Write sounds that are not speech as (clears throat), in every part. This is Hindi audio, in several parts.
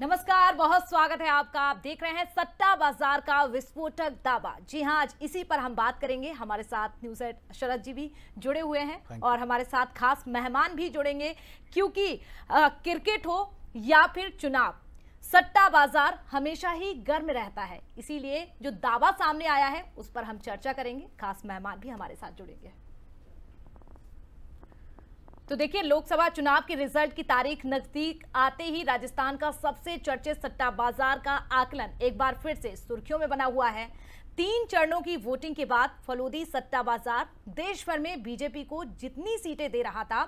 नमस्कार बहुत स्वागत है आपका आप देख रहे हैं सट्टा बाजार का विस्फोटक दावा जी हाँ आज इसी पर हम बात करेंगे हमारे साथ न्यूज एट शरद जी भी जुड़े हुए हैं और हमारे साथ खास मेहमान भी जुड़ेंगे क्योंकि क्रिकेट हो या फिर चुनाव सट्टा बाजार हमेशा ही गर्म रहता है इसीलिए जो दावा सामने आया है उस पर हम चर्चा करेंगे खास मेहमान भी हमारे साथ जुड़ेंगे तो देखिए लोकसभा चुनाव के रिजल्ट की तारीख नजदीक आते ही राजस्थान का सबसे चर्चित सट्टा बाजार का आकलन एक बार फिर से सुर्खियों में बना हुआ है तीन चरणों की वोटिंग के बाद फलोदी सट्टा बाजार देश भर में बीजेपी को जितनी सीटें दे रहा था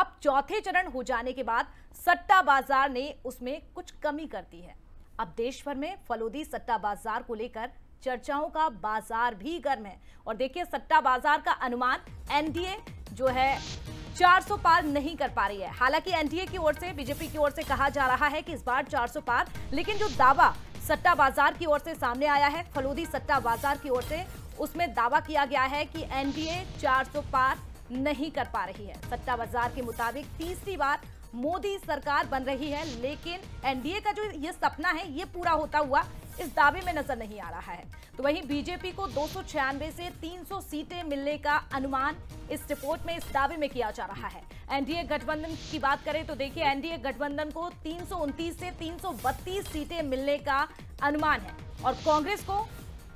अब चौथे चरण हो जाने के बाद सट्टा बाजार ने उसमें कुछ कमी कर दी है अब देश भर में फलोदी सट्टा बाजार को लेकर चर्चाओं का बाजार भी गर्म है और देखिए सट्टा बाजार का अनुमान एनडीए जो है 400 पार नहीं कर पा रही है हालांकि एनडीए की ओर से बीजेपी की ओर से कहा जा रहा है कि इस बार 400 पार लेकिन जो दावा सट्टा बाजार की ओर से सामने आया है फलोदी सट्टा बाजार की ओर से उसमें दावा किया गया है कि एनडीए 400 पार नहीं कर पा रही है सट्टा बाजार के मुताबिक तीसरी बार मोदी सरकार बन रही है लेकिन एनडीए का जो ये सपना है ये पूरा होता हुआ इस दावे में नजर नहीं आ रहा है तो वहीं बीजेपी को दो से 300 सीटें मिलने का अनुमान इस रिपोर्ट में इस दावे में किया जा रहा है एनडीए गठबंधन की बात करें तो देखिए एनडीए गठबंधन को तीन से तीन सीटें मिलने का अनुमान है और कांग्रेस को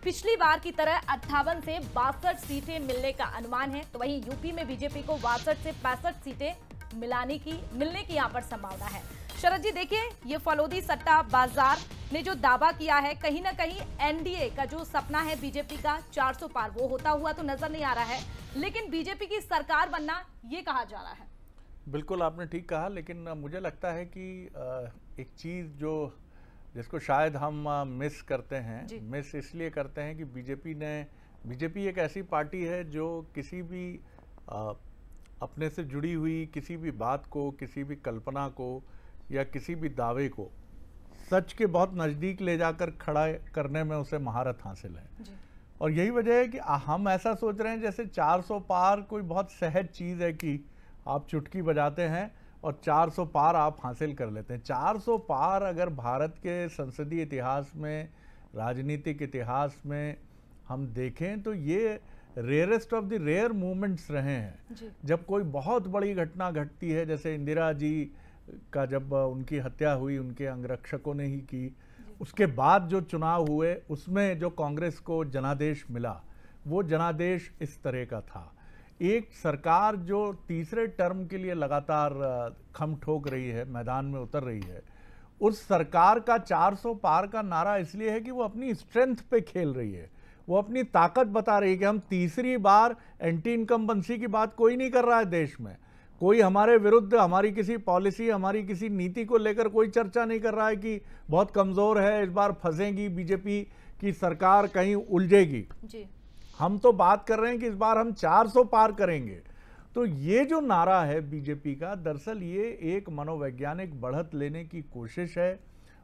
पिछली बार की तरह अट्ठावन से बासठ सीटें मिलने का अनुमान है तो वहीं यूपी में बीजेपी को बासठ से पैंसठ सीटें मिलाने की मिलने की यहां पर संभावना है शरद जी देखिए ये फलोदी सट्टा बाजार ने जो दावा किया है कहीं ना कहीं एनडीए का जो सपना है बीजेपी का 400 पार वो होता हुआ तो नजर नहीं आ रहा है लेकिन बीजेपी की सरकार बनना ये कहा जा रहा है बिल्कुल आपने ठीक कहा लेकिन मुझे लगता है कि एक चीज जो जिसको शायद हम मिस करते हैं मिस इसलिए करते हैं कि बीजेपी ने बीजेपी एक ऐसी पार्टी है जो किसी भी अपने से जुड़ी हुई किसी भी बात को किसी भी कल्पना को या किसी भी दावे को सच के बहुत नज़दीक ले जाकर खड़ा करने में उसे महारत हासिल है और यही वजह है कि हम ऐसा सोच रहे हैं जैसे 400 पार कोई बहुत सहज चीज़ है कि आप चुटकी बजाते हैं और 400 पार आप हासिल कर लेते हैं 400 पार अगर भारत के संसदीय इतिहास में राजनीतिक इतिहास में हम देखें तो ये rarest of the rare movements रहे हैं जब कोई बहुत बड़ी घटना घटती है जैसे इंदिरा जी का जब उनकी हत्या हुई उनके अंगरक्षकों ने ही की उसके बाद जो चुनाव हुए उसमें जो कांग्रेस को जनादेश मिला वो जनादेश इस तरह का था एक सरकार जो तीसरे टर्म के लिए लगातार खम ठोक रही है मैदान में उतर रही है उस सरकार का 400 पार का नारा इसलिए है कि वो अपनी स्ट्रेंथ पे खेल रही है वो अपनी ताकत बता रही है कि हम तीसरी बार एंटी इनकम्बेंसी की बात कोई नहीं कर रहा है देश में कोई हमारे विरुद्ध हमारी किसी पॉलिसी हमारी किसी नीति को लेकर कोई चर्चा नहीं कर रहा है कि बहुत कमज़ोर है इस बार फंसेगी बीजेपी की सरकार कहीं उलझेगी हम तो बात कर रहे हैं कि इस बार हम 400 पार करेंगे तो ये जो नारा है बीजेपी का दरअसल ये एक मनोवैज्ञानिक बढ़त लेने की कोशिश है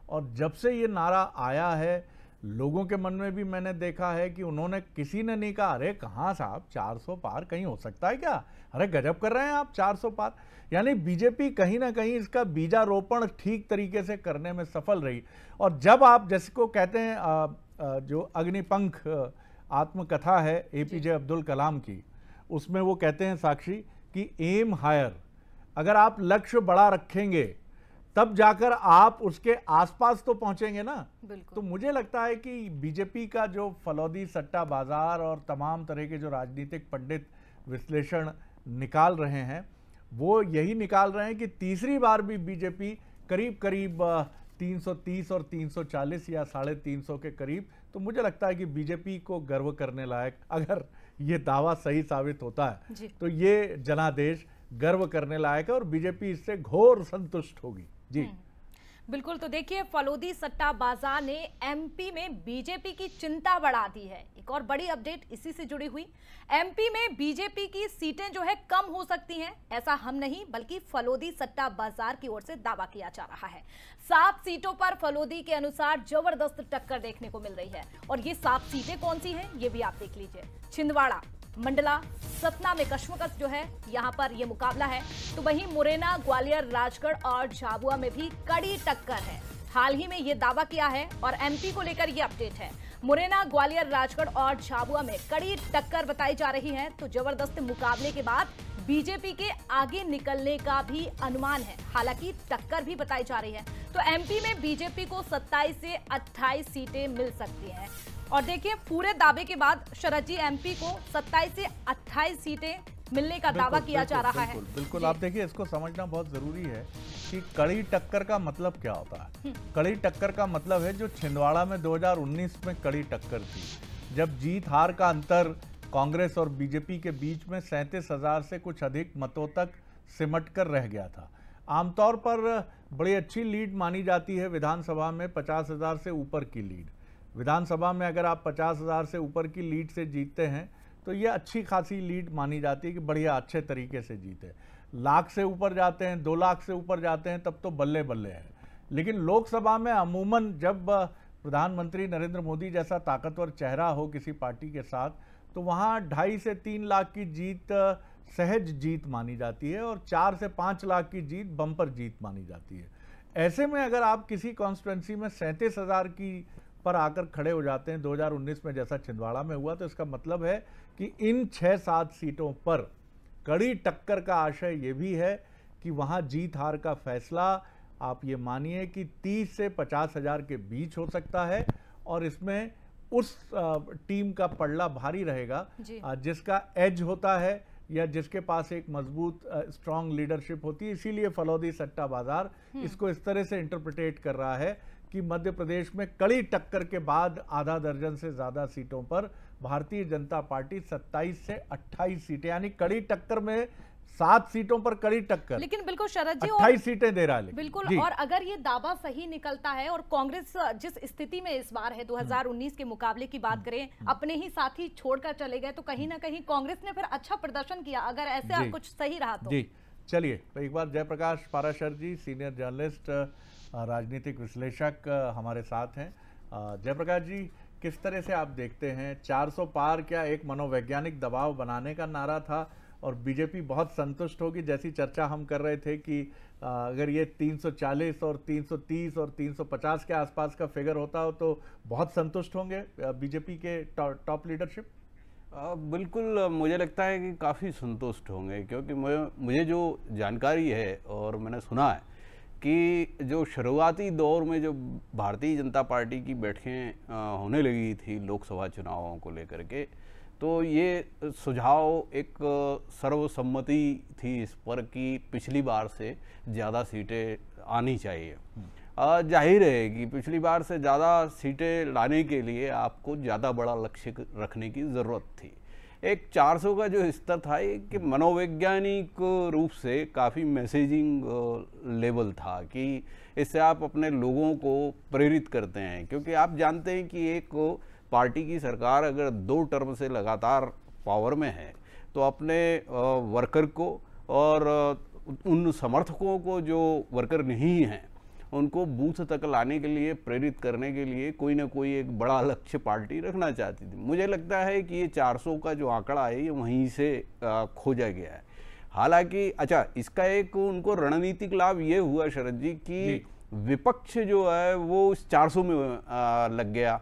और जब से ये नारा आया है लोगों के मन में भी मैंने देखा है कि उन्होंने किसी ने नहीं कहा अरे कहाँ साहब 400 पार कहीं हो सकता है क्या अरे गजब कर रहे हैं आप 400 पार यानी बीजेपी कहीं ना कहीं इसका बीजारोपण ठीक तरीके से करने में सफल रही और जब आप जैसे को कहते हैं आ, आ, जो अग्निपंख आत्मकथा है एपीजे अब्दुल कलाम की उसमें वो कहते हैं साक्षी कि एम हायर अगर आप लक्ष्य बड़ा रखेंगे तब जाकर आप उसके आसपास तो पहुंचेंगे ना तो मुझे लगता है कि बीजेपी का जो फलौदी सट्टा बाजार और तमाम तरह के जो राजनीतिक पंडित विश्लेषण निकाल रहे हैं वो यही निकाल रहे हैं कि तीसरी बार भी बीजेपी करीब करीब 330 और 340 या साढ़े तीन के करीब तो मुझे लगता है कि बीजेपी को गर्व करने लायक अगर ये दावा सही साबित होता है तो ये जनादेश गर्व करने लायक है और बीजेपी इससे घोर संतुष्ट होगी जी हम्म। बिल्कुल तो देखिए फलोदी सट्टा बाजार ने एमपी में बीजेपी की चिंता बढ़ा दी है एक और बड़ी अपडेट इसी से जुड़ी हुई एमपी में बीजेपी की सीटें जो है कम हो सकती हैं ऐसा हम नहीं बल्कि फलोदी सट्टा बाजार की ओर से दावा किया जा रहा है सात सीटों पर फलोदी के अनुसार जबरदस्त टक्कर देखने को मिल रही है और ये सात सीटें कौन सी है ये भी आप देख लीजिए छिंदवाड़ा मंडला सतना में कश्मकश जो है यहां पर यह मुकाबला है तो वहीं मुरैना ग्वालियर राजगढ़ और झाबुआ में भी कड़ी टक्कर है हाल ही में यह दावा किया है और एमपी को लेकर यह अपडेट है मुरैना ग्वालियर राजगढ़ और झाबुआ में कड़ी टक्कर बताई जा रही है तो जबरदस्त मुकाबले के बाद बीजेपी के आगे निकलने का भी अनुमान है हालांकि टक्कर भी बताई जा रही है तो एमपी में बीजेपी को 27 से 28 सीटें मिल सकती हैं और देखिए पूरे दावे के बाद शरद जी एम को 27 से 28 सीटें मिलने का दावा किया जा रहा बिल्कुल, है बिल्कुल आप देखिए इसको समझना बहुत जरूरी है कि कड़ी टक्कर का मतलब क्या होता है हम्म। कड़ी टक्कर का मतलब है जो छिंदवाड़ा में 2019 में कड़ी टक्कर थी जब जीत हार का अंतर कांग्रेस और बीजेपी के बीच में सैंतीस हज़ार से कुछ अधिक मतों तक सिमट कर रह गया था आमतौर पर बड़ी अच्छी लीड मानी जाती है विधानसभा में पचास हज़ार से ऊपर की लीड विधानसभा में अगर आप पचास हज़ार से ऊपर की लीड से जीतते हैं तो ये अच्छी खासी लीड मानी जाती है कि बढ़िया अच्छे तरीके से जीते लाख से ऊपर जाते हैं दो लाख से ऊपर जाते हैं तब तो बल्ले बल्ले हैं लेकिन लोकसभा में अमूमन जब प्रधानमंत्री नरेंद्र मोदी जैसा ताकतवर चेहरा हो किसी पार्टी के साथ तो वहाँ ढाई से तीन लाख की जीत सहज जीत मानी जाती है और चार से पाँच लाख की जीत बम्पर जीत मानी जाती है ऐसे में अगर आप किसी कॉन्स्टिट्युंसी में सैंतीस हज़ार की पर आकर खड़े हो जाते हैं 2019 में जैसा छिंदवाड़ा में हुआ तो इसका मतलब है कि इन छः सात सीटों पर कड़ी टक्कर का आशय ये भी है कि वहाँ जीत हार का फैसला आप ये मानिए कि 30 से पचास हज़ार के बीच हो सकता है और इसमें उस टीम का पड़ला भारी रहेगा जिसका एज होता है या जिसके पास एक मजबूत स्ट्रांग लीडरशिप होती है इसीलिए फलौदी सट्टा बाजार हम्म। इसको इस तरह से इंटरप्रिटेट कर रहा है कि मध्य प्रदेश में कड़ी टक्कर के बाद आधा दर्जन से ज़्यादा सीटों पर भारतीय जनता पार्टी 27 से 28 सीटें यानी कड़ी टक्कर में सात सीटों पर कड़ी टक्कर लेकिन बिल्कुल शरद जी अट्ठाईस सीटें दे रहा है बिल्कुल और अगर ये दावा सही निकलता है और कांग्रेस जिस स्थिति में इस बार है 2019 के मुकाबले की बात करें हम्म। अपने ही साथी छोड़कर चले गए तो कहीं ना हम्म। कहीं कांग्रेस ने फिर अच्छा प्रदर्शन किया अगर ऐसे कुछ सही रहा तो जी चलिए तो एक बार जयप्रकाश पाराशर जी सीनियर जर्नलिस्ट राजनीतिक विश्लेषक हमारे साथ हैं जयप्रकाश जी किस तरह से आप देखते हैं 400 पार क्या एक मनोवैज्ञानिक दबाव बनाने का नारा था और बीजेपी बहुत संतुष्ट होगी जैसी चर्चा हम कर रहे थे कि अगर ये 340 और 330 और 350 के आसपास का फिगर होता हो तो बहुत संतुष्ट होंगे बीजेपी के टॉप लीडरशिप बिल्कुल मुझे लगता है कि काफ़ी संतुष्ट होंगे क्योंकि मुझे जो जानकारी है और मैंने सुना है कि जो शुरुआती दौर में जो भारतीय जनता पार्टी की बैठकें होने लगी थी लोकसभा चुनावों को लेकर के तो ये सुझाव एक सर्वसम्मति थी इस पर कि पिछली बार से ज़्यादा सीटें आनी चाहिए हम्म। जाहिर है कि पिछली बार से ज़्यादा सीटें लाने के लिए आपको ज़्यादा बड़ा लक्ष्य रखने की ज़रूरत थी एक 400 का जो स्तर था एक हम्म। मनोवैज्ञानिक रूप से काफ़ी मैसेजिंग लेवल था कि इससे आप अपने लोगों को प्रेरित करते हैं क्योंकि आप जानते हैं कि एक पार्टी की सरकार अगर दो टर्म से लगातार पावर में है तो अपने वर्कर को और उन समर्थकों को जो वर्कर नहीं हैं उनको बूथ तक लाने के लिए प्रेरित करने के लिए कोई ना कोई एक बड़ा लक्ष्य पार्टी रखना चाहती थी मुझे लगता है कि ये 400 का जो आंकड़ा है ये वहीं से खोजा गया है हालांकि अच्छा इसका एक उनको रणनीतिक लाभ ये हुआ शरद जी कि विपक्ष जो है वो उस चार में लग गया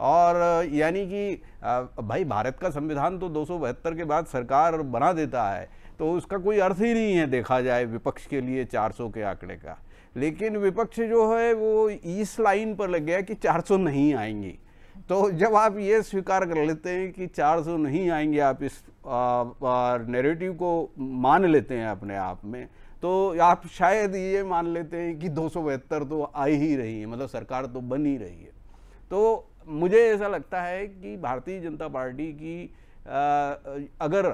और यानी कि भाई भारत का संविधान तो दो के बाद सरकार बना देता है तो उसका कोई अर्थ ही नहीं है देखा जाए विपक्ष के लिए 400 के आंकड़े का लेकिन विपक्ष जो है वो इस लाइन पर लग गया कि 400 नहीं आएंगी तो जब आप ये स्वीकार कर लेते हैं कि 400 नहीं आएंगे आप इस नेरेटिव को मान लेते हैं अपने आप में तो आप शायद ये मान लेते हैं कि दो तो आ ही रही है मतलब सरकार तो बन ही रही है तो मुझे ऐसा लगता है कि भारतीय जनता पार्टी की आ, अगर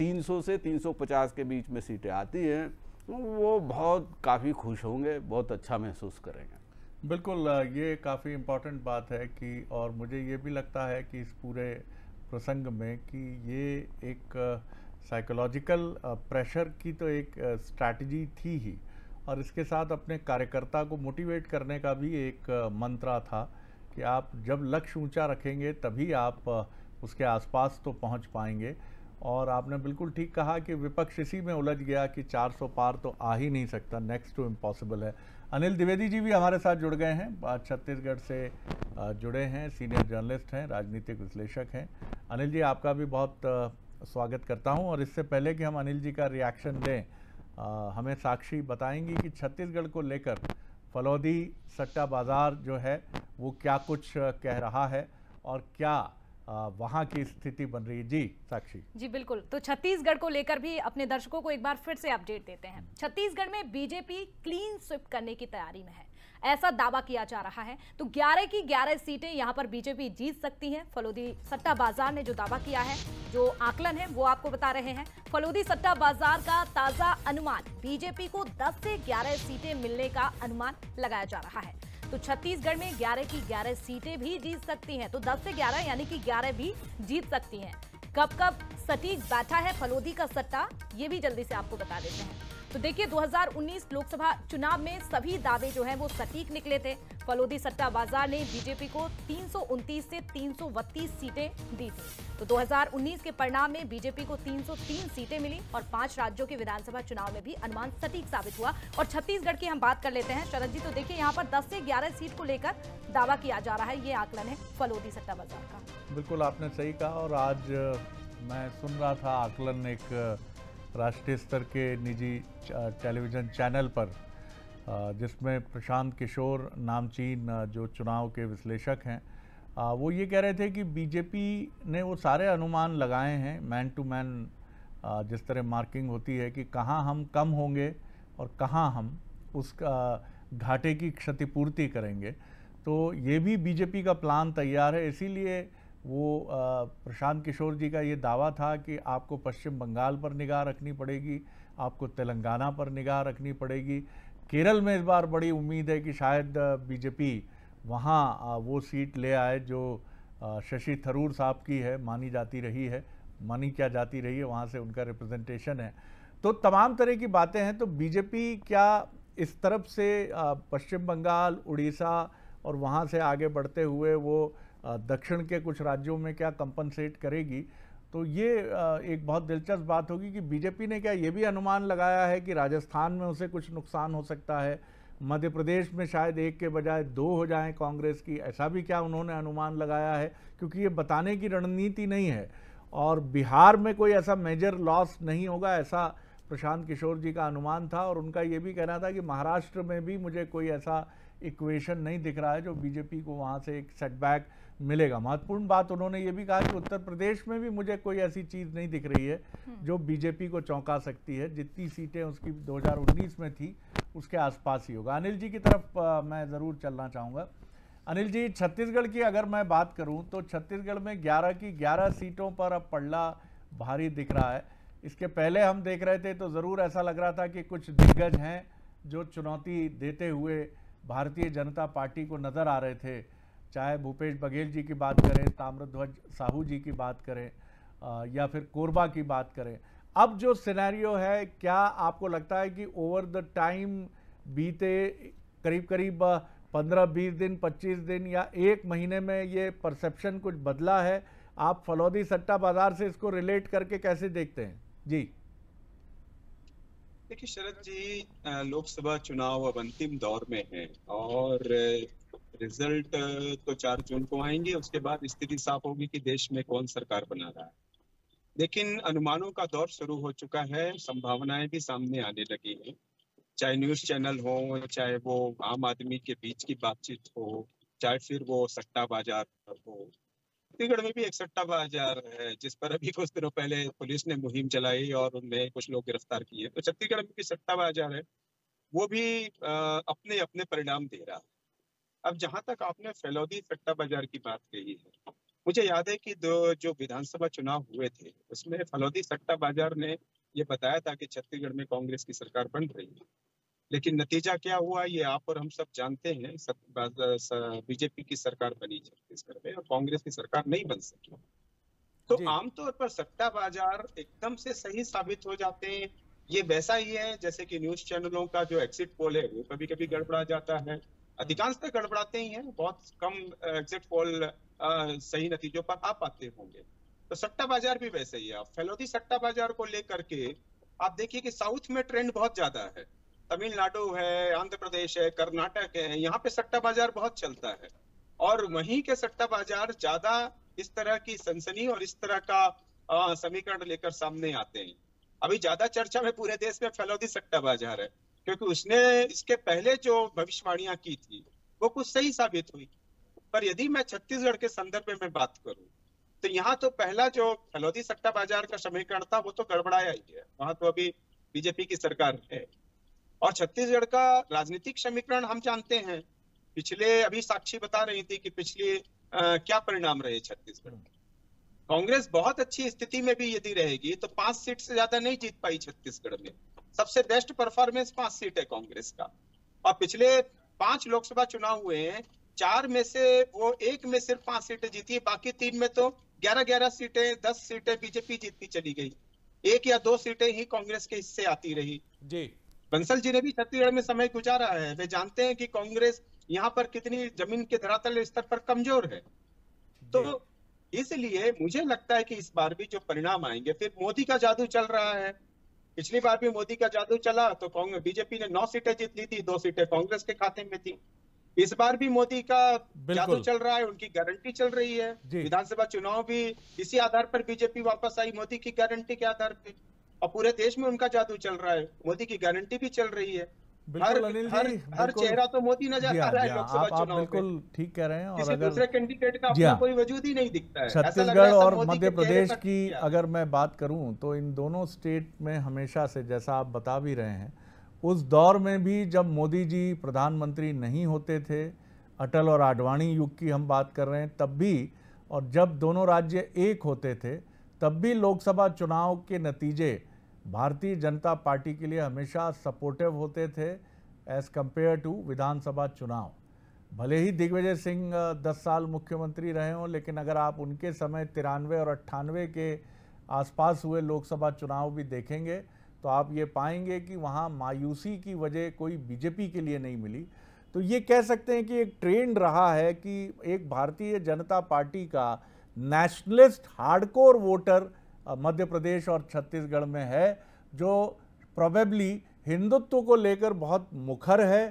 300 से 350 के बीच में सीटें आती हैं वो बहुत काफ़ी खुश होंगे बहुत अच्छा महसूस करेंगे बिल्कुल ये काफ़ी इम्पोर्टेंट बात है कि और मुझे ये भी लगता है कि इस पूरे प्रसंग में कि ये एक साइकोलॉजिकल प्रेशर की तो एक स्ट्रैटेजी थी ही और इसके साथ अपने कार्यकर्ता को मोटिवेट करने का भी एक मंत्रा था कि आप जब लक्ष्य ऊंचा रखेंगे तभी आप उसके आसपास तो पहुंच पाएंगे और आपने बिल्कुल ठीक कहा कि विपक्ष इसी में उलझ गया कि 400 पार तो आ ही नहीं सकता नेक्स्ट टू इम्पॉसिबल है अनिल द्विवेदी जी भी हमारे साथ जुड़ गए हैं छत्तीसगढ़ से जुड़े हैं सीनियर जर्नलिस्ट हैं राजनीतिक विश्लेषक हैं अनिल जी आपका भी बहुत स्वागत करता हूं और इससे पहले कि हम अनिल जी का रिएक्शन दें हमें साक्षी बताएंगी कि छत्तीसगढ़ को लेकर फलौदी सट्टा बाज़ार जो है वो क्या कुछ कह रहा है और क्या वहाँ की स्थिति बन रही है जी साक्षी जी बिल्कुल तो छत्तीसगढ़ को लेकर भी अपने दर्शकों को एक बार फिर से अपडेट देते हैं छत्तीसगढ़ में बीजेपी क्लीन स्विप करने की तैयारी में है ऐसा दावा किया जा रहा है तो ग्यारह की ग्यारह सीटें यहाँ पर बीजेपी जीत सकती है फलोदी सट्टा बाजार ने जो दावा किया है जो आकलन है वो आपको बता रहे हैं फलोदी सट्टा बाजार का ताजा अनुमान बीजेपी को दस से ग्यारह सीटें मिलने का अनुमान लगाया जा रहा है तो छत्तीसगढ़ में 11 की 11 सीटें भी जीत सकती हैं तो 10 से 11 यानी कि 11 भी जीत सकती हैं कब कब सटीक बैठा है फलोदी का सट्टा ये भी जल्दी से आपको बता देते हैं तो देखिए 2019 लोकसभा चुनाव में सभी दावे जो हैं वो सटीक निकले थे फलोदी सट्टा बाजार ने बीजेपी को तीन से तीन सीटें दी थी तो 2019 के परिणाम में बीजेपी को 303 सीटें मिली और पांच राज्यों के विधानसभा चुनाव में भी अनुमान सटीक साबित हुआ और छत्तीसगढ़ की हम बात कर लेते हैं शरद जी तो देखिए यहाँ पर 10 से 11 सीट को लेकर दावा किया जा रहा है ये आकलन है फलोदी सट्टा बाजार का बिल्कुल आपने सही कहा और आज मैं सुन रहा था आकलन एक राष्ट्रीय स्तर के निजी टेलीविज़न चैनल पर जिसमें प्रशांत किशोर नामचीन जो चुनाव के विश्लेषक हैं वो ये कह रहे थे कि बीजेपी ने वो सारे अनुमान लगाए हैं मैन टू मैन जिस तरह मार्किंग होती है कि कहाँ हम कम होंगे और कहाँ हम उसका घाटे की क्षतिपूर्ति करेंगे तो ये भी बीजेपी का प्लान तैयार है इसीलिए वो प्रशांत किशोर जी का ये दावा था कि आपको पश्चिम बंगाल पर निगाह रखनी पड़ेगी आपको तेलंगाना पर निगाह रखनी पड़ेगी केरल में इस बार बड़ी उम्मीद है कि शायद बीजेपी वहाँ वो सीट ले आए जो शशि थरूर साहब की है मानी जाती रही है मानी क्या जाती रही है वहाँ से उनका रिप्रेजेंटेशन है तो तमाम तरह की बातें हैं तो बीजेपी क्या इस तरफ से पश्चिम बंगाल उड़ीसा और वहाँ से आगे बढ़ते हुए वो दक्षिण के कुछ राज्यों में क्या कंपनसेट करेगी तो ये एक बहुत दिलचस्प बात होगी कि बीजेपी ने क्या ये भी अनुमान लगाया है कि राजस्थान में उसे कुछ नुकसान हो सकता है मध्य प्रदेश में शायद एक के बजाय दो हो जाएं कांग्रेस की ऐसा भी क्या उन्होंने अनुमान लगाया है क्योंकि ये बताने की रणनीति नहीं है और बिहार में कोई ऐसा मेजर लॉस नहीं होगा ऐसा प्रशांत किशोर जी का अनुमान था और उनका ये भी कहना था कि महाराष्ट्र में भी मुझे कोई ऐसा इक्वेशन नहीं दिख रहा है जो बीजेपी को वहाँ से एक सेटबैक मिलेगा महत्वपूर्ण बात उन्होंने ये भी कहा कि उत्तर प्रदेश में भी मुझे कोई ऐसी चीज़ नहीं दिख रही है हम्म। जो बीजेपी को चौंका सकती है जितनी सीटें उसकी 2019 में थी उसके आसपास ही होगा अनिल जी की तरफ आ, मैं ज़रूर चलना चाहूँगा अनिल जी छत्तीसगढ़ की अगर मैं बात करूँ तो छत्तीसगढ़ में ग्यारह की ग्यारह सीटों पर अब पड़ला भारी दिख रहा है इसके पहले हम देख रहे थे तो ज़रूर ऐसा लग रहा था कि कुछ दिग्गज हैं जो चुनौती देते हुए भारतीय जनता पार्टी को नज़र आ रहे थे चाहे भूपेश बघेल जी की बात करें ताम्रध्वज साहू जी की बात करें या फिर कोरबा की बात करें अब जो सिनेरियो है क्या आपको लगता है कि ओवर द टाइम बीते करीब करीब पंद्रह बीस दिन पच्चीस दिन या एक महीने में ये परसेप्शन कुछ बदला है आप फलौदी सट्टा बाजार से इसको रिलेट करके कैसे देखते हैं जी देखिए शरद जी लोकसभा चुनाव अब अंतिम दौर में है और रिजल्ट तो चार जून को आएंगे उसके बाद स्थिति साफ होगी कि देश में कौन सरकार बना रहा है लेकिन अनुमानों का दौर शुरू हो चुका है संभावनाएं भी सामने आने लगी हैं चाहे न्यूज चैनल हो चाहे वो आम आदमी के बीच की बातचीत हो चाहे फिर वो सट्टा बाजार हो छत्तीसगढ़ में भी एक सट्टा बाजार है जिस पर अभी कुछ दिनों पहले पुलिस ने मुहिम चलाई और उनमें कुछ लोग गिरफ्तार किए तो छत्तीसगढ़ में भी सट्टा बाजार है वो भी अपने अपने परिणाम दे रहा है अब जहां तक आपने फैलौदी सट्टा बाजार की बात कही है मुझे याद है कि दो जो विधानसभा चुनाव हुए थे उसमें फलौदी सट्टा बाजार ने ये बताया था कि छत्तीसगढ़ में कांग्रेस की सरकार बन रही है लेकिन नतीजा क्या हुआ ये आप और हम सब जानते हैं बीजेपी की सरकार बनी छत्तीसगढ़ में और कांग्रेस की सरकार नहीं बन सकी तो आमतौर पर सट्टा बाजार एकदम से सही साबित हो जाते हैं ये वैसा ही है जैसे कि न्यूज चैनलों का जो एक्सिट पोल है वो कभी कभी गड़बड़ा जाता है अधिकांशतः तो गड़बड़ाते ही हैं बहुत कम एग्जिट पोल सही नतीजों पर आ पाते होंगे तो सट्टा बाजार भी वैसे ही है फैलोदी सट्टा बाजार को लेकर के आप देखिए कि साउथ में ट्रेंड बहुत ज्यादा है तमिलनाडु है आंध्र प्रदेश है कर्नाटक है यहाँ पे सट्टा बाजार बहुत चलता है और वहीं के सट्टा बाजार ज्यादा इस तरह की सनसनी और इस तरह का समीकरण लेकर सामने आते हैं अभी ज्यादा चर्चा में पूरे देश में फैलोदी सट्टा बाजार है क्योंकि उसने इसके पहले जो भविष्यवाणियां की थी वो कुछ सही साबित हुई पर यदि मैं छत्तीसगढ़ के संदर्भ में बात करूं तो यहाँ तो पहला जो फलौदी सट्टा बाजार का समीकरण था वो तो गड़बड़ाया ही है वहां तो अभी बीजेपी की सरकार है और छत्तीसगढ़ का राजनीतिक समीकरण हम जानते हैं पिछले अभी साक्षी बता रही थी कि पिछले आ, क्या परिणाम रहे छत्तीसगढ़ में कांग्रेस बहुत अच्छी स्थिति में भी यदि रहेगी तो पांच सीट से ज्यादा नहीं जीत पाई छत्तीसगढ़ में सबसे बेस्ट परफॉर्मेंस पांच सीट है कांग्रेस का और पिछले पांच लोकसभा चुनाव हुए हैं चार में से वो एक में सिर्फ पांच सीटें जीती है बाकी तीन में तो ग्यारह ग्यारह सीटें दस सीटें बीजेपी जीतती चली गई एक या दो सीटें ही कांग्रेस के हिस्से आती रही जी बंसल जी ने भी छत्तीसगढ़ में समय गुजारा है वे जानते हैं कि कांग्रेस यहाँ पर कितनी जमीन के धरातल स्तर पर कमजोर है तो इसलिए मुझे लगता है कि इस बार भी जो परिणाम आएंगे फिर मोदी का जादू चल रहा है पिछली बार भी मोदी का जादू चला तो कांग्रेस बीजेपी ने नौ सीटें जीत ली थी दो सीटें कांग्रेस के खाते में थी इस बार भी मोदी का जादू चल रहा है उनकी गारंटी चल रही है विधानसभा चुनाव भी इसी आधार पर बीजेपी वापस आई मोदी की गारंटी के आधार पर और पूरे देश में उनका जादू चल रहा है मोदी की गारंटी भी चल रही है बिल्कुल हर, हर चेहरा तो मोदी नजर आ रहा है लोकसभा चुनाव आप बिल्कुल ठीक कह रहे हैं और अगर दूसरे कैंडिडेट का अपना हाँ। कोई वजूद ही नहीं दिखता है छत्तीसगढ़ और मध्य प्रदेश की अगर मैं बात करूं तो इन दोनों स्टेट में हमेशा से जैसा आप बता भी रहे हैं उस दौर में भी जब मोदी जी प्रधानमंत्री नहीं होते थे अटल और आडवाणी युग की हम बात कर रहे हैं तब भी और जब दोनों राज्य एक होते थे तब भी लोकसभा चुनाव के नतीजे भारतीय जनता पार्टी के लिए हमेशा सपोर्टिव होते थे एज़ कम्पेयर टू विधानसभा चुनाव भले ही दिग्विजय सिंह दस साल मुख्यमंत्री रहे हों लेकिन अगर आप उनके समय तिरानवे और अट्ठानवे के आसपास हुए लोकसभा चुनाव भी देखेंगे तो आप ये पाएंगे कि वहाँ मायूसी की वजह कोई बीजेपी के लिए नहीं मिली तो ये कह सकते हैं कि एक ट्रेंड रहा है कि एक भारतीय जनता पार्टी का nationalist hardcore voter Madhya Pradesh और छत्तीसगढ़ में है जो प्रोबेबली हिंदुत्व को लेकर बहुत मुखर है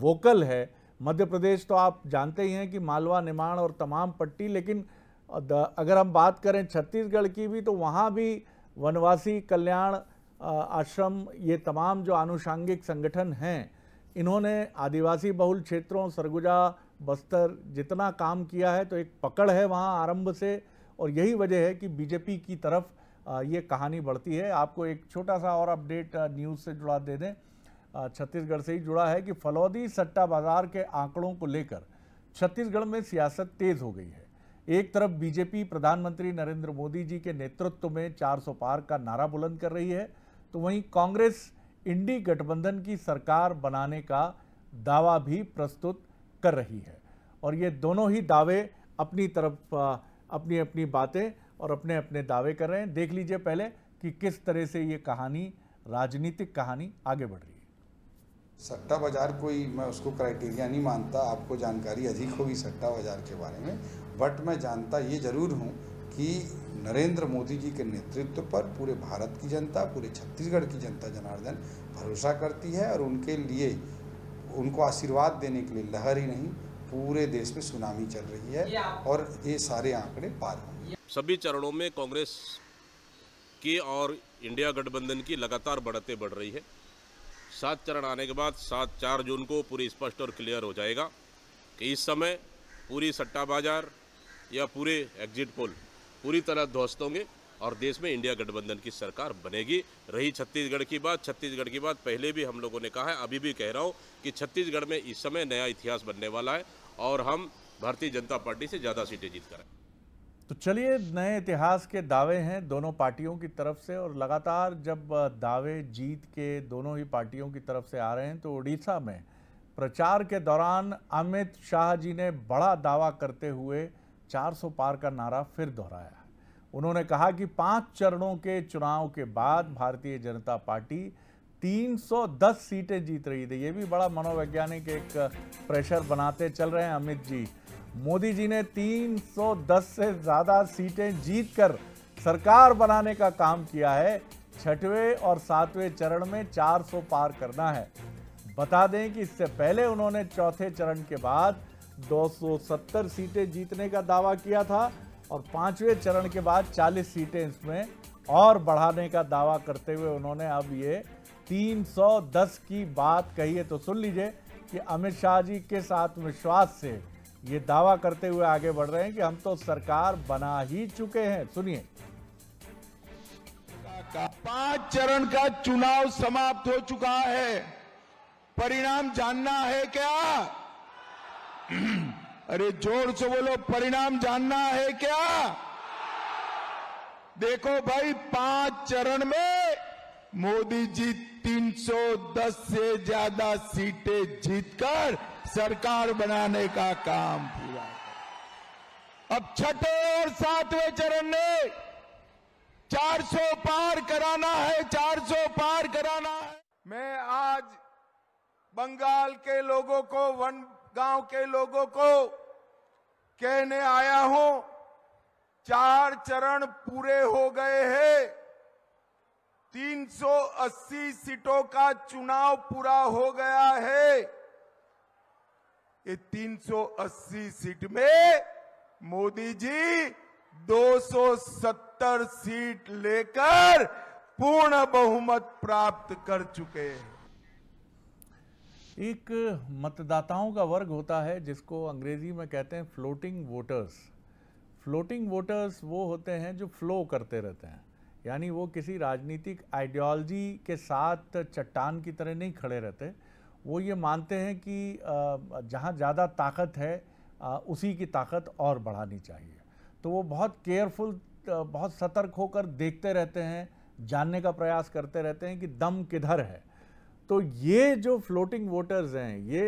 वोकल है मध्य प्रदेश तो आप जानते ही हैं कि मालवा निर्माण और तमाम पट्टी लेकिन अगर हम बात करें छत्तीसगढ़ की भी तो वहाँ भी वनवासी कल्याण आश्रम ये तमाम जो आनुषांगिक संगठन हैं इन्होंने आदिवासी बहुल क्षेत्रों सरगुजा बस्तर जितना काम किया है तो एक पकड़ है वहाँ आरंभ से और यही वजह है कि बीजेपी की तरफ ये कहानी बढ़ती है आपको एक छोटा सा और अपडेट न्यूज़ से जुड़ा दे दें छत्तीसगढ़ से ही जुड़ा है कि फलौदी सट्टा बाजार के आंकड़ों को लेकर छत्तीसगढ़ में सियासत तेज हो गई है एक तरफ बीजेपी प्रधानमंत्री नरेंद्र मोदी जी के नेतृत्व में 400 पार का नारा बुलंद कर रही है तो वहीं कांग्रेस इंडी गठबंधन की सरकार बनाने का दावा भी प्रस्तुत कर रही है और ये दोनों ही दावे अपनी तरफ अपनी अपनी बातें और अपने अपने दावे कर रहे हैं देख लीजिए पहले कि किस तरह से ये कहानी राजनीतिक कहानी आगे बढ़ रही है सट्टा बाजार कोई मैं उसको क्राइटेरिया नहीं मानता आपको जानकारी अधिक होगी सट्टा बाजार के बारे में बट मैं जानता ये ज़रूर हूँ कि नरेंद्र मोदी जी के नेतृत्व पर पूरे भारत की जनता पूरे छत्तीसगढ़ की जनता जनार्दन भरोसा करती है और उनके लिए उनको आशीर्वाद देने के लिए लहर ही नहीं पूरे देश में सुनामी चल रही है और ये सारे आंकड़े पार होंगे सभी चरणों में कांग्रेस की और इंडिया गठबंधन की लगातार बढ़ते बढ़ रही है सात चरण आने के बाद सात चार जून को पूरी स्पष्ट और क्लियर हो जाएगा कि इस समय पूरी सट्टा बाजार या पूरे एग्जिट पोल पूरी तरह ध्वस्त होंगे और देश में इंडिया गठबंधन की सरकार बनेगी रही छत्तीसगढ़ की बात छत्तीसगढ़ की बात पहले भी हम लोगों ने कहा है अभी भी कह रहा हूँ कि छत्तीसगढ़ में इस समय नया इतिहास बनने वाला है और हम भारतीय जनता पार्टी से ज़्यादा सीटें जीत कराएँ तो चलिए नए इतिहास के दावे हैं दोनों पार्टियों की तरफ से और लगातार जब दावे जीत के दोनों ही पार्टियों की तरफ से आ रहे हैं तो उड़ीसा में प्रचार के दौरान अमित शाह जी ने बड़ा दावा करते हुए 400 पार का नारा फिर दोहराया उन्होंने कहा कि पांच चरणों के चुनाव के बाद भारतीय जनता पार्टी 310 सीटें जीत रही थी ये भी बड़ा मनोवैज्ञानिक एक प्रेशर बनाते चल रहे हैं अमित जी मोदी जी ने 310 से ज़्यादा सीटें जीतकर सरकार बनाने का काम किया है छठवें और सातवें चरण में 400 पार करना है बता दें कि इससे पहले उन्होंने चौथे चरण के बाद 270 सीटें जीतने का दावा किया था और पांचवें चरण के बाद 40 सीटें इसमें और बढ़ाने का दावा करते हुए उन्होंने अब ये 310 की बात कही है तो सुन लीजिए कि अमित शाह जी किस आत्मविश्वास से ये दावा करते हुए आगे बढ़ रहे हैं कि हम तो सरकार बना ही चुके हैं सुनिए पांच चरण का चुनाव समाप्त हो चुका है परिणाम जानना है क्या (clears throat) अरे जोर से बोलो परिणाम जानना है क्या देखो भाई पांच चरण में मोदी जी 310 से ज्यादा सीटें जीतकर सरकार बनाने का काम पूरा अब छठे और सातवें चरण में 400 पार कराना है 400 पार कराना है मैं आज बंगाल के लोगों को वन गांव के लोगों को कहने आया हूं चार चरण पूरे हो गए हैं 380 सीटों का चुनाव पूरा हो गया है ये 380 सीट में मोदी जी 270 सीट लेकर पूर्ण बहुमत प्राप्त कर चुके हैं एक मतदाताओं का वर्ग होता है जिसको अंग्रेजी में कहते हैं फ्लोटिंग वोटर्स फ्लोटिंग वोटर्स वो होते हैं जो फ्लो करते रहते हैं यानी वो किसी राजनीतिक आइडियोलॉजी के साथ चट्टान की तरह नहीं खड़े रहते वो ये मानते हैं कि जहाँ ज़्यादा ताकत है उसी की ताकत और बढ़ानी चाहिए तो वो बहुत केयरफुल बहुत सतर्क होकर देखते रहते हैं जानने का प्रयास करते रहते हैं कि दम किधर है तो ये जो फ्लोटिंग वोटर्स हैं ये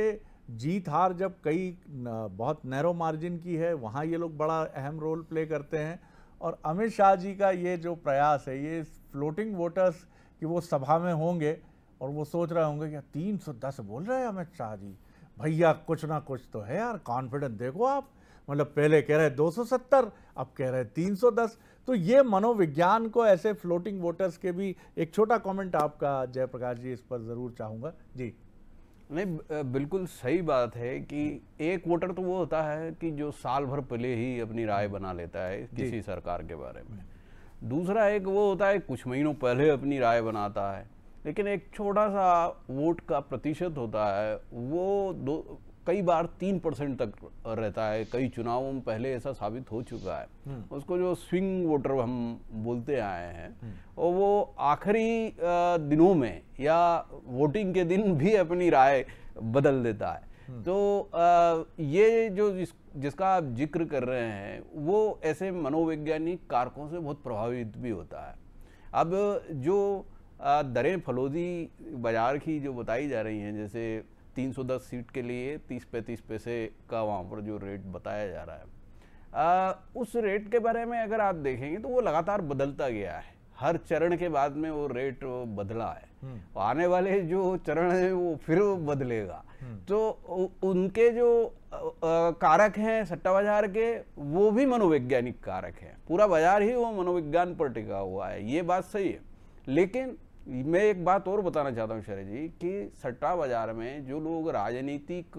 जीत हार जब कई बहुत नैरो मार्जिन की है वहाँ ये लोग बड़ा अहम रोल प्ले करते हैं और अमित शाह जी का ये जो प्रयास है ये फ्लोटिंग वोटर्स कि वो सभा में होंगे और वो सोच रहे होंगे कि तीन सौ दस बोल रहे हैं अमित शाह जी भैया कुछ ना कुछ तो है यार कॉन्फिडेंस देखो आप मतलब पहले कह रहे हैं सत्तर अब कह रहे हैं दस तो ये मनोविज्ञान को ऐसे फ्लोटिंग वोटर्स के भी एक छोटा कमेंट आपका जयप्रकाश जी इस पर ज़रूर चाहूँगा जी नहीं बिल्कुल सही बात है कि एक वोटर तो वो होता है कि जो साल भर पहले ही अपनी राय हम्म। बना लेता है किसी सरकार के बारे में हम्म। दूसरा एक वो होता है कुछ महीनों पहले अपनी राय बनाता है लेकिन एक छोटा सा वोट का प्रतिशत होता है वो दो कई बार तीन परसेंट तक रहता है कई चुनावों में पहले ऐसा साबित हो चुका है हम्म। उसको जो स्विंग वोटर हम बोलते आए हैं हम्म। और वो आखिरी दिनों में या वोटिंग के दिन भी अपनी राय बदल देता है हम्म। तो ये जो जिस, जिसका आप जिक्र कर रहे हैं वो ऐसे मनोवैज्ञानिक कारकों से बहुत प्रभावित भी होता है अब जो दरें फलोदी बाजार की जो बताई जा रही हैं जैसे 310 सीट के लिए तीस पैंतीस पैसे का वहाँ पर जो रेट बताया जा रहा है आ, उस रेट के बारे में अगर आप देखेंगे तो वो लगातार बदलता गया है हर चरण के बाद में वो रेट बदला है हम्म। आने वाले जो चरण है वो फिर बदलेगा हम्म। तो उनके जो कारक हैं सट्टा बाजार के वो भी मनोवैज्ञानिक कारक हैं पूरा बाजार ही वो मनोविज्ञान पर टिका हुआ है ये बात सही है लेकिन मैं एक बात और बताना चाहता हूँ शरद जी कि सट्टा बाजार में जो लोग राजनीतिक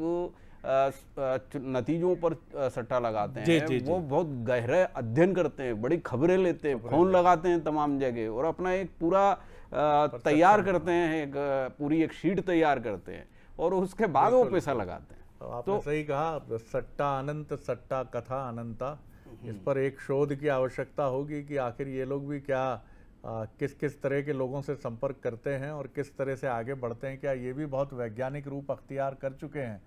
नतीजों पर सट्टा लगाते हैं जे, जे, वो जे. बहुत गहरा अध्ययन करते हैं बड़ी खबरें लेते हैं फोन लगाते हैं तमाम जगह और अपना एक पूरा तैयार करते हैं एक पूरी एक शीट तैयार करते हैं और उसके बाद वो पैसा लगाते हैं तो आपने तो, सही कहा सट्टा अनंत सट्टा कथा अनंता इस हम्म। पर एक शोध की आवश्यकता होगी कि आखिर ये लोग भी क्या किस किस तरह के लोगों से संपर्क करते हैं और किस तरह से आगे बढ़ते हैं क्या ये भी बहुत वैज्ञानिक रूप अख्तियार कर चुके हैं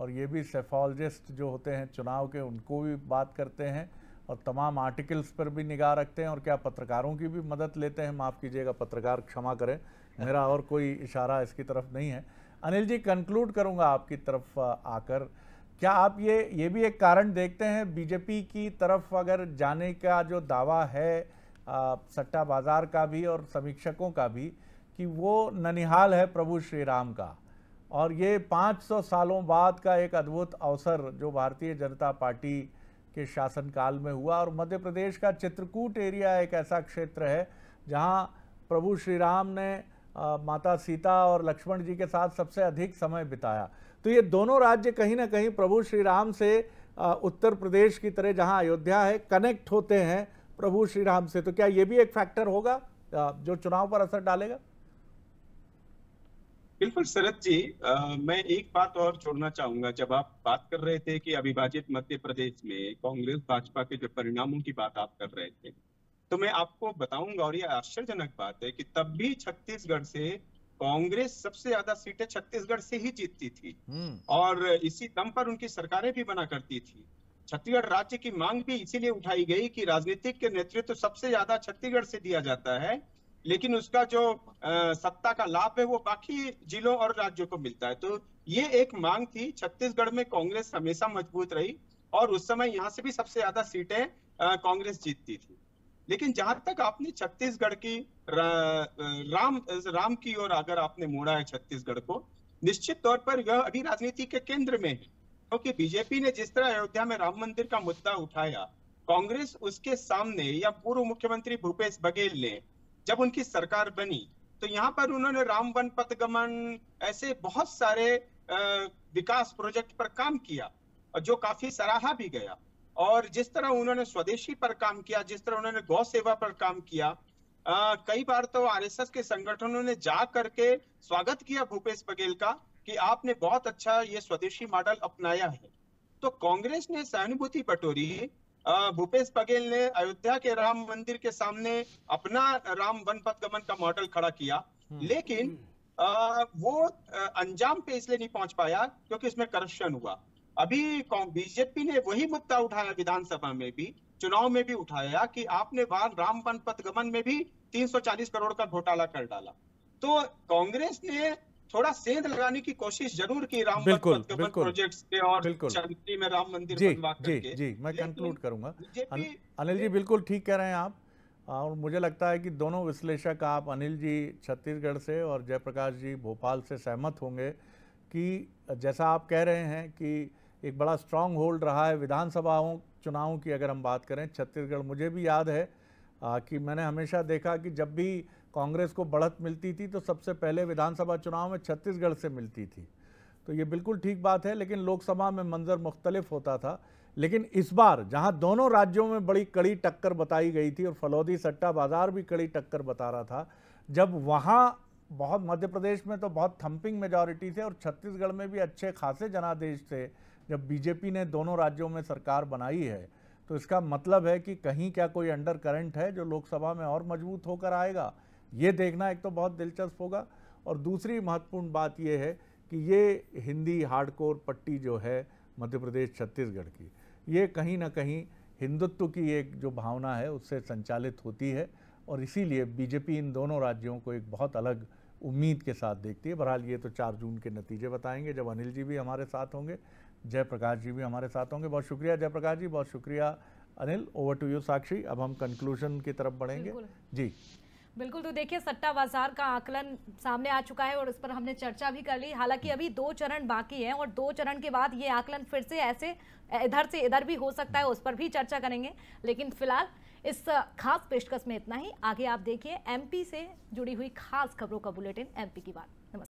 और ये भी सेफोलॉजिस्ट जो होते हैं चुनाव के उनको भी बात करते हैं और तमाम आर्टिकल्स पर भी निगाह रखते हैं और क्या पत्रकारों की भी मदद लेते हैं माफ़ कीजिएगा पत्रकार क्षमा करें मेरा और कोई इशारा इसकी तरफ नहीं है अनिल जी कंक्लूड करूँगा आपकी तरफ आकर क्या आप ये ये भी एक कारण देखते हैं बीजेपी की तरफ अगर जाने का जो दावा है सट्टा बाज़ार का भी और समीक्षकों का भी कि वो ननिहाल है प्रभु श्री राम का और ये 500 सालों बाद का एक अद्भुत अवसर जो भारतीय जनता पार्टी के शासनकाल में हुआ और मध्य प्रदेश का चित्रकूट एरिया एक ऐसा क्षेत्र है जहाँ प्रभु श्री राम ने आ, माता सीता और लक्ष्मण जी के साथ सबसे अधिक समय बिताया तो ये दोनों राज्य कहीं ना कहीं प्रभु श्री राम से आ, उत्तर प्रदेश की तरह जहाँ अयोध्या है कनेक्ट होते हैं प्रभु श्री राम से तो क्या ये भी एक फैक्टर होगा जो चुनाव पर असर डालेगा बिल्कुल शरद जी आ, मैं एक बात और छोड़ना चाहूंगा जब आप बात कर रहे थे कि अविभाजित मध्य प्रदेश में कांग्रेस भाजपा के जो परिणामों की बात आप कर रहे थे तो मैं आपको बताऊंगा और ये आश्चर्यजनक बात है कि तब भी छत्तीसगढ़ से कांग्रेस सबसे ज्यादा सीटें छत्तीसगढ़ से ही जीतती थी हम्म। और इसी दम पर उनकी सरकारें भी बना करती थी छत्तीसगढ़ राज्य की मांग भी इसीलिए उठाई गई कि राजनीतिक के नेतृत्व तो सबसे ज्यादा छत्तीसगढ़ से दिया जाता है लेकिन उसका जो आ, सत्ता का लाभ है वो बाकी जिलों और राज्यों को मिलता है तो ये एक मांग थी छत्तीसगढ़ में कांग्रेस हमेशा मजबूत रही और उस समय यहाँ से भी सबसे ज्यादा सीटें कांग्रेस जीतती थी लेकिन जहां तक आपने छत्तीसगढ़ की रा, राम राम की ओर अगर आपने मोड़ा है छत्तीसगढ़ को निश्चित तौर पर यह अभी राजनीति के केंद्र में है क्योंकि बीजेपी ने जिस तरह अयोध्या में राम मंदिर का मुद्दा उठाया कांग्रेस उसके सामने या पूर्व मुख्यमंत्री भूपेश बघेल ने जब उनकी सरकार बनी तो यहाँ पर उन्होंने राम वन पथगमन ऐसे बहुत सारे विकास प्रोजेक्ट पर काम किया और जो काफी सराहा भी गया और जिस तरह उन्होंने स्वदेशी पर काम किया जिस तरह उन्होंने गौ सेवा पर काम किया आ, कई बार तो आरएसएस के संगठनों ने जा करके स्वागत किया भूपेश बघेल का कि आपने बहुत अच्छा ये स्वदेशी मॉडल अपनाया है तो कांग्रेस ने सहानुभूति पटोरी भूपेश बघेल ने अयोध्या के राम मंदिर के सामने अपना राम वन पथ गमन का मॉडल खड़ा किया हम्म। लेकिन आ, वो अंजाम पे इसलिए नहीं पहुंच पाया क्योंकि उसमें करप्शन हुआ अभी बीजेपी ने वही मुद्दा उठाया विधानसभा में भी चुनाव में भी उठाया कि आपने वहां राम वन पथ गमन में भी 340 करोड़ का घोटाला कर डाला तो कांग्रेस ने थोड़ा सेंध लगाने की कोशिश जरूर की राम बिल्कुल बिल्कुल प्रोजेक्ट्स पे और चंद्री में राम मंदिर जी, बनवा जी, जी मैं कंक्लूड करूंगा अनिल जी बिल्कुल ठीक कह रहे हैं आप और मुझे लगता है कि दोनों विश्लेषक आप अनिल जी छत्तीसगढ़ से और जयप्रकाश जी भोपाल से सहमत होंगे कि जैसा आप कह रहे हैं कि एक बड़ा स्ट्रांग होल्ड रहा है विधानसभाओं चुनावों की अगर हम बात करें छत्तीसगढ़ मुझे भी याद है आ, कि मैंने हमेशा देखा कि जब भी कांग्रेस को बढ़त मिलती थी तो सबसे पहले विधानसभा चुनाव में छत्तीसगढ़ से मिलती थी तो ये बिल्कुल ठीक बात है लेकिन लोकसभा में मंजर मुख्तलिफ होता था लेकिन इस बार जहां दोनों राज्यों में बड़ी कड़ी टक्कर बताई गई थी और फलौदी सट्टा बाजार भी कड़ी टक्कर बता रहा था जब वहां बहुत मध्य प्रदेश में तो बहुत थम्पिंग मेजॉरिटी थे और छत्तीसगढ़ में भी अच्छे खासे जनादेश थे जब बीजेपी ने दोनों राज्यों में सरकार बनाई है तो इसका मतलब है कि कहीं क्या कोई अंडर करंट है जो लोकसभा में और मजबूत होकर आएगा ये देखना एक तो बहुत दिलचस्प होगा और दूसरी महत्वपूर्ण बात यह है कि ये हिंदी हार्डकोर पट्टी जो है मध्य प्रदेश छत्तीसगढ़ की ये कहीं ना कहीं हिंदुत्व की एक जो भावना है उससे संचालित होती है और इसीलिए बीजेपी इन दोनों राज्यों को एक बहुत अलग उम्मीद के साथ देखती है बहरहाल ये तो चार जून के नतीजे बताएंगे जब अनिल जी भी हमारे साथ होंगे जयप्रकाश जी भी हमारे साथ होंगे बहुत शुक्रिया जयप्रकाश जी बहुत शुक्रिया Anil over to you Sakshi अब हम कंक्लूजन की तरफ बढ़ेंगे जी बिल्कुल तो देखिए सट्टा बाजार का आकलन सामने आ चुका है और उस पर हमने चर्चा भी कर ली हालांकि अभी दो चरण बाकी हैं और दो चरण के बाद ये आकलन फिर से ऐसे इधर से इधर भी हो सकता है उस पर भी चर्चा करेंगे लेकिन फिलहाल इस खास पेशकश में इतना ही आगे आप देखिए एमपी से जुड़ी हुई खास खबरों का बुलेटिन एमपी की बात